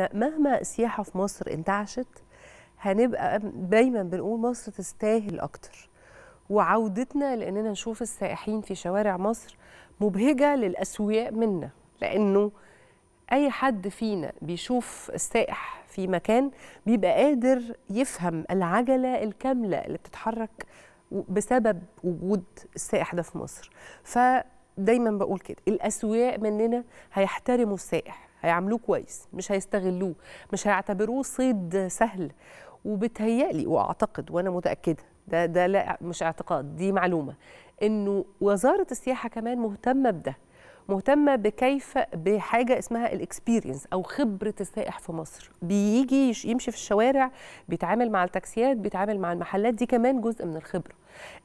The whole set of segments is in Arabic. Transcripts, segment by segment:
مهما السياحه في مصر انتعشت هنبقى دايما بنقول مصر تستاهل اكتر وعودتنا لاننا نشوف السائحين في شوارع مصر مبهجه للاسوياء منا لانه اي حد فينا بيشوف السائح في مكان بيبقى قادر يفهم العجله الكامله اللي بتتحرك بسبب وجود السائح ده في مصر فدايما بقول كده الاسوياء مننا هيحترموا السائح هيعملوه كويس مش هيستغلوه مش هيعتبروه صيد سهل وبتهيألي واعتقد وانا متاكده ده ده لا مش اعتقاد دي معلومه انه وزاره السياحه كمان مهتمه بده مهتمه بكيف بحاجه اسمها الاكسبيرينس او خبره السائح في مصر بيجي يمشي في الشوارع بيتعامل مع التاكسيات بيتعامل مع المحلات دي كمان جزء من الخبره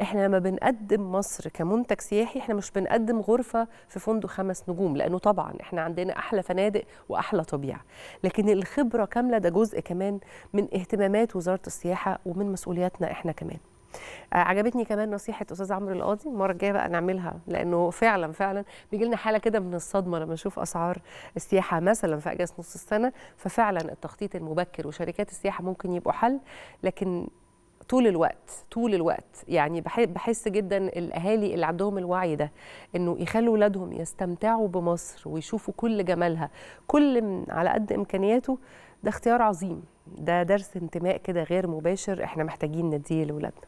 احنا لما بنقدم مصر كمنتج سياحي احنا مش بنقدم غرفه في فندق خمس نجوم لانه طبعا احنا عندنا احلى فنادق واحلى طبيعه لكن الخبره كامله ده جزء كمان من اهتمامات وزاره السياحه ومن مسؤولياتنا احنا كمان آه، عجبتني كمان نصيحه استاذ عمرو القاضي المره الجايه بقى نعملها لانه فعلا فعلا بيجي لنا حاله كده من الصدمه لما نشوف اسعار السياحه مثلا في اجازه نص السنه ففعلا التخطيط المبكر وشركات السياحه ممكن يبقوا حل لكن طول الوقت طول الوقت يعني بحس جدا الاهالي اللي عندهم الوعي ده انه يخلوا اولادهم يستمتعوا بمصر ويشوفوا كل جمالها كل من على قد امكانياته ده اختيار عظيم ده درس انتماء كده غير مباشر احنا محتاجين نديه لاولادنا